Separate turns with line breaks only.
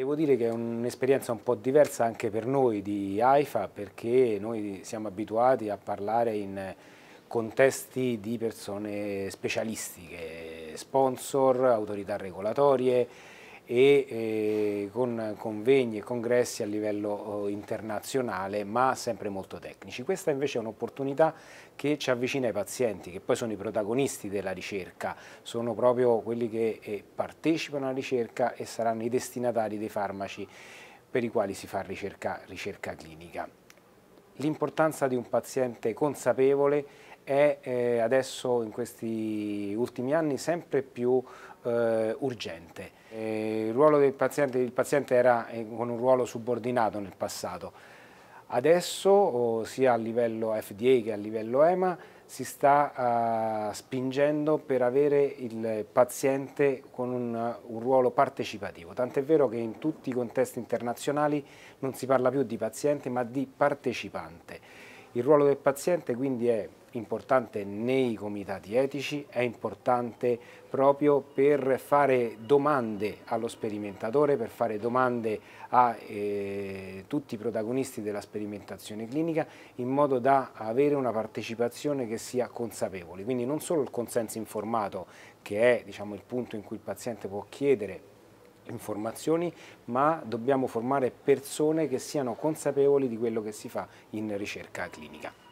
Devo dire che è un'esperienza un po' diversa anche per noi di AIFA perché noi siamo abituati a parlare in contesti di persone specialistiche, sponsor, autorità regolatorie, e eh, con convegni e congressi a livello eh, internazionale, ma sempre molto tecnici. Questa invece è un'opportunità che ci avvicina ai pazienti, che poi sono i protagonisti della ricerca, sono proprio quelli che eh, partecipano alla ricerca e saranno i destinatari dei farmaci per i quali si fa ricerca, ricerca clinica. L'importanza di un paziente consapevole è eh, adesso in questi ultimi anni sempre più eh, urgente. E eh, il ruolo del paziente, il paziente era eh, con un ruolo subordinato nel passato, adesso oh, sia a livello FDA che a livello EMA si sta uh, spingendo per avere il paziente con un, un ruolo partecipativo, tant'è vero che in tutti i contesti internazionali non si parla più di paziente ma di partecipante. Il ruolo del paziente quindi è importante nei comitati etici, è importante proprio per fare domande allo sperimentatore, per fare domande a eh, tutti i protagonisti della sperimentazione clinica in modo da avere una partecipazione che sia consapevole, quindi non solo il consenso informato che è diciamo, il punto in cui il paziente può chiedere informazioni, ma dobbiamo formare persone che siano consapevoli di quello che si fa in ricerca clinica.